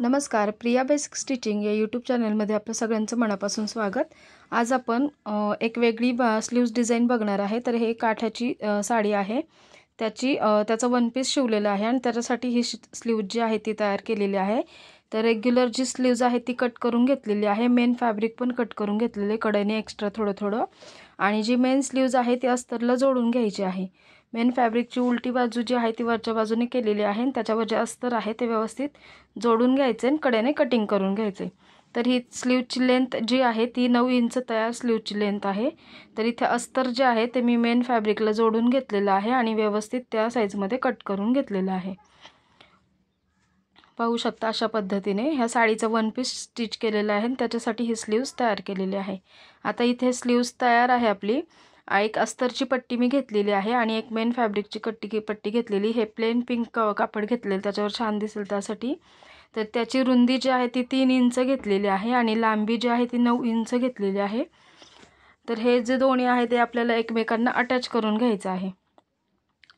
नमस्कार Priya basic stitching या YouTube चॅनलमध्ये आपलं सगळ्यांचं मनापासून स्वागत आज आपण एक वेगळी बा स्लीव्ज डिझाईन बघणार आहे तर हे काठाची साडी आहे त्याची त्याचं वन पीस शिवलेलं आहे आणि त्याच्यासाठी ही स्लीव जी आहे ती तयार केलेली आहे तर रेग्युलर जी स्लीव्ज आहे ती कट करून घेतलेली आहे मेन फॅब्रिक पण कट करून घेतलेले कडेने एक्स्ट्रा थोडं थोडं आणि जी मेन स्लीव्ज आहे ती अस्तरला जोडून घ्यायची आहे मेन फॅब्रिकची उलटी बाजू जी आहे ती वरच्या बाजूने केलेली आहे त्याच्यावर जे अस्तर आहे ते व्यवस्थित जोडून घ्यायचे आणि कड्याने कटिंग करून घ्यायचे तर ही स्लीवची लेंथ जी आहे ती नऊ इंच तयार स्लीवची लेंथ आहे तर इथे अस्तर जे आहे ते मी मेन फॅब्रिकला जोडून घेतलेलं आहे आणि व्यवस्थित त्या साईजमध्ये कट करून घेतलेलं आहे पाहू शकता अशा पद्धतीने ह्या साडीचं वन पीस स्टिच केलेलं आहे आणि त्याच्यासाठी ही स्लीव्स तयार केलेली आहे आता इथे स्लीव्स तयार आहे आपली एक अस्तरची पट्टी मी घेतलेली आहे आणि एक मेन फॅब्रिकची कट्टी पट्टी घेतलेली हे प्लेन पिंक क कापड घेतलेलं त्याच्यावर छान दिसेल त्यासाठी तर त्याची रुंदी जी आहे ती तीन इंच घेतलेली आहे आणि लांबी जी आहे ती नऊ इंच घेतलेली आहे तर हे जे दोन्ही आहे ते आपल्याला एकमेकांना अटॅच करून घ्यायचं आहे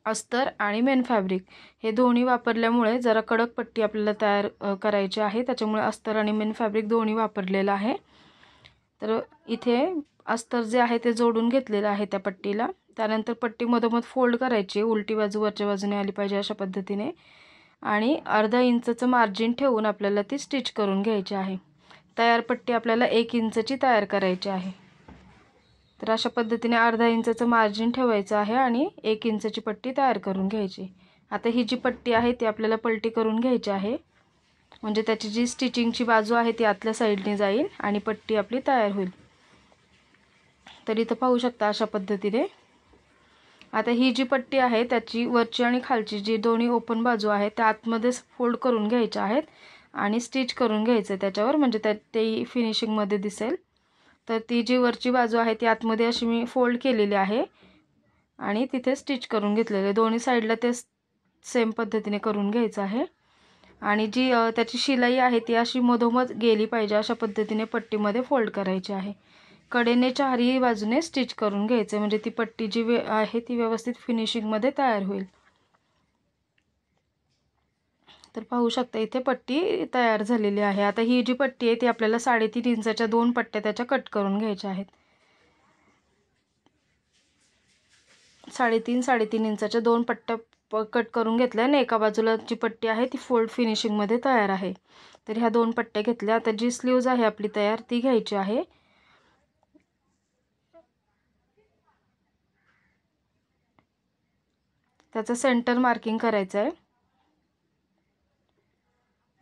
अस्तर आणि मेन फॅब्रिक हे दोन्ही वापरल्यामुळे जरा कडक पट्टी आपल्याला तयार करायची आहे त्याच्यामुळे अस्तर आणि मेन फॅब्रिक दोन्ही वापरलेलं आहे तर इथे अस्तर जे आहे ते जोडून घेतलेलं आहे त्या पट्टीला त्यानंतर पट्टी मधोमध फोल्ड करायची उलटी बाजू वरच्या बाजूने आली पाहिजे अशा पद्धतीने आणि अर्धा इंचचं मार्जिन ठेवून आपल्याला ती स्टिच करून घ्यायची आहे तयार पट्टी आपल्याला एक इंचची तयार करायची आहे तर अशा पद्धतीने अर्धा इंचाचं मार्जिन ठेवायचं आहे आणि एक इंचाची पट्टी तयार करून घ्यायची आता ही जी पट्टी आहे ती आपल्याला पलटी करून घ्यायची आहे म्हणजे त्याची जी स्टिचिंगची बाजू आहे ती आतल्या साईडने जाईल आणि पट्टी आपली तयार होईल तर इथं पाहू शकता अशा पद्धतीने आता ही जी पट्टी आहे त्याची वरची आणि खालची जी दोन्ही ओपन बाजू आहे त्या आतमध्येच फोल्ड करून घ्यायच्या आहेत आणि स्टिच करून घ्यायचं त्याच्यावर म्हणजे त्या ते फिनिशिंगमध्ये दिसेल तर ती जी वरची बाजू आहे ती आतमध्ये अशी मी फोल्ड केलेली आहे आणि तिथे स्टिच करून घेतलेले दोन्ही साईडला ते सेम पद्धतीने करून घ्यायचं आहे आणि जी त्याची शिलाई आहे ती अशी मधोमध गेली पाहिजे अशा पद्धतीने पट्टीमध्ये फोल्ड करायची आहे कडेने चारही बाजूने स्टिच करून घ्यायचं म्हणजे ती पट्टी जी व्य आहे ती व्यवस्थित फिनिशिंगमध्ये तयार होईल तर पाहू शकता इथे पट्टी तयार झालेली आहे आता ही जी पट्टी आहे ती आपल्याला साडेतीन इंचाच्या दोन पट्ट्या त्याच्या कट करून घ्यायच्या आहेत साडेतीन साडेतीन इंचाच्या दोन पट्ट्या प कट करून घेतल्या आणि एका बाजूला जी पट्टी आहे ती फोल्ड फिनिशिंगमध्ये तयार आहे तर ह्या दोन पट्ट्या घेतल्या आता जी स्लीव्ज आहे आपली तयार ती घ्यायची आहे त्याचं सेंटर मार्किंग करायचं आहे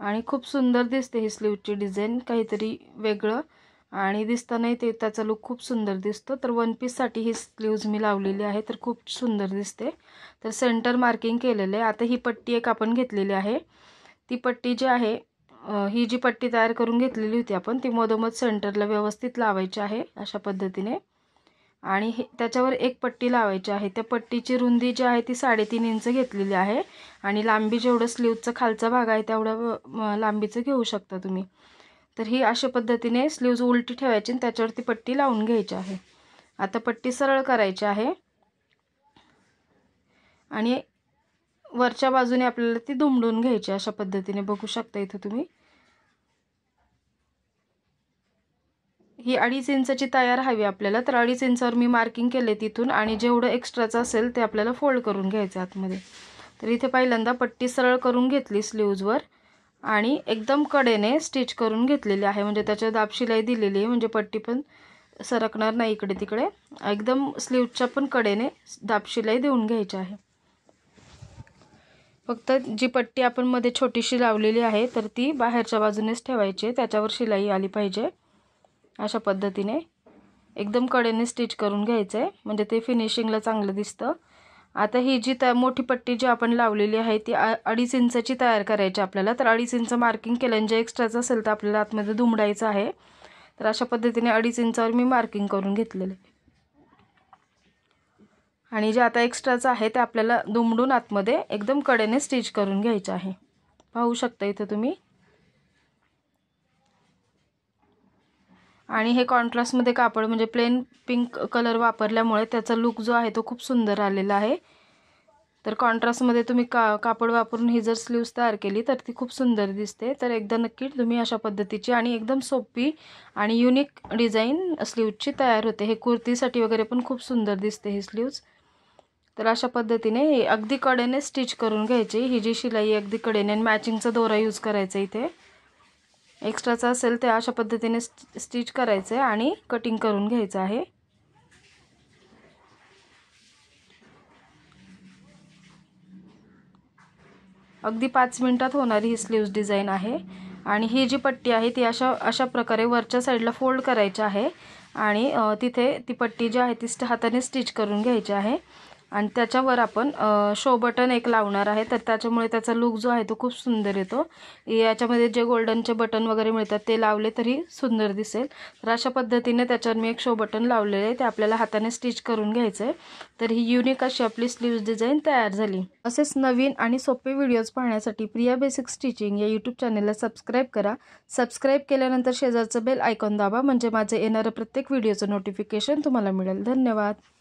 आणि खूप सुंदर दिसते ही स्लीवची डिझाईन काहीतरी वेगळं आणि दिसतानाही ते त्याचा लुक खूप सुंदर दिसतो तर वन पीससाठी ही स्लीव्ज मी लावलेली आहे तर खूप सुंदर दिसते तर सेंटर मार्किंग केलेलं आहे आता ही पट्टी एक आपण घेतलेली आहे ती पट्टी जी आहे ही जी पट्टी तयार करून घेतलेली होती आपण ती मधोमध सेंटरला व्यवस्थित लावायची आहे अशा पद्धतीने आणि हे त्याच्यावर एक पट्टी लावायची आहे त्या पट्टीची रुंदी जी आहे ती साडेतीन इंच घेतलेली आहे आणि लांबी जेवढं स्लीवचं खालचा भाग आहे तेवढं लांबीचं घेऊ शकता तुम्ही तर ही अशा पद्धतीने स्लीव्ज उलटी ठेवायची आणि त्याच्यावरती पट्टी लावून घ्यायची आहे आता पट्टी सरळ करायची आहे आणि वरच्या बाजूने आपल्याला ती दुमडून घ्यायची अशा पद्धतीने बघू शकता इथं तुम्ही ही अडीच इंचाची तयार हवी आपल्याला तर अडीच इंचावर मी मार्किंग केले तिथून आणि जेवढं एक्स्ट्राचं असेल ते आपल्याला फोल्ड करून घ्यायचं आतमध्ये तर इथे पहिल्यांदा पट्टी सरळ करून घेतली स्लीव्जवर आणि एकदम कडेने स्टिच करून घेतलेली आहे म्हणजे त्याच्या दाबशिलाई दिलेली आहे म्हणजे पट्टी पण सरकणार नाही इकडे तिकडे एकदम स्लीवच्या पण कडेने शिलाई देऊन घ्यायची आहे फक्त जी पट्टी आपण मध्ये छोटीशी लावलेली आहे तर ती बाहेरच्या बाजूनेच ठेवायची त्याच्यावर शिलाई आली पाहिजे अशा पद्धतीने एकदम कडेने स्टिच करून घ्यायचं आहे म्हणजे ते फिनिशिंगला चांगलं दिसतं आता ही जी त्या मोठी पट्टी जी आपण लावलेली आहे ती अडीच इंचाची तयार करायची आपल्याला तर अडीच इंच मार्किंग केलं जे एक्स्ट्राचं असेल तर आपल्याला आतमध्ये दुमडायचं आहे तर अशा पद्धतीने अडीच इंचावर मी मार्किंग करून घेतलेलं आणि जे आता एक्स्ट्राचं आहे ते आपल्याला दुमडून आतमध्ये एकदम कडेने स्टिच करून घ्यायचं आहे पाहू शकता इथं तुम्ही आणि हे कॉन्ट्रास्टमध्ये कापड म्हणजे प्लेन पिंक कलर वापरल्यामुळे त्याचा लुक जो आहे तो खूप सुंदर आलेला आहे तर कॉन्ट्रास्टमध्ये तुम्ही का कापड वापरून ही जर स्लीव्स तयार केली तर ती खूप सुंदर दिसते तर एकदा नक्की तुम्ही अशा पद्धतीची आणि एकदम सोपी आणि युनिक डिझाईन स्लीवची तयार होते हे कुर्तीसाठी वगैरे पण खूप सुंदर दिसते ही स्लीव्स तर अशा पद्धतीने अगदी कडेने स्टिच करून घ्यायची ही जी शिलाई अगदी कडेने आणि मॅचिंगचा दोरा यूज करायचा इथे एक्स्ट्राचं असेल ते अशा पद्धतीने स्टिच करायचं आहे आणि कटिंग करून घ्यायचं आहे अगदी पाच मिनटात होणारी ही स्लीव्ज डिझाईन आहे आणि ही जी पट्टी आहे ती अशा अशा प्रकारे वरच्या साईडला फोल्ड करायची आहे आणि तिथे ती पट्टी जी आहे ती हाताने स्टिच करून घ्यायची आहे आणि त्याच्यावर आपण शो बटन एक लावणार आहे तर त्याच्यामुळे त्याचा लुक जो आहे तो खूप सुंदर येतो याच्यामध्ये जे गोल्डनचे बटन वगैरे मिळतात ते लावले तरी सुंदर दिसेल तर अशा पद्धतीने त्याच्यावर मी एक शो बटन लावलेले आहे ते आपल्याला हाताने स्टिच करून घ्यायचं आहे तर ही युनिक अशी आपली स्लीव्ज डिझाईन तयार झाली असेच नवीन आणि सोपे व्हिडिओज पाहण्यासाठी प्रिया बेसिक स्टिचिंग या यूट्यूब चॅनलला सबस्क्राईब करा सबस्क्राईब केल्यानंतर शेजारचं बेल आयकॉन दाबा म्हणजे माझे येणारं प्रत्येक व्हिडिओचं नोटिफिकेशन तुम्हाला मिळेल धन्यवाद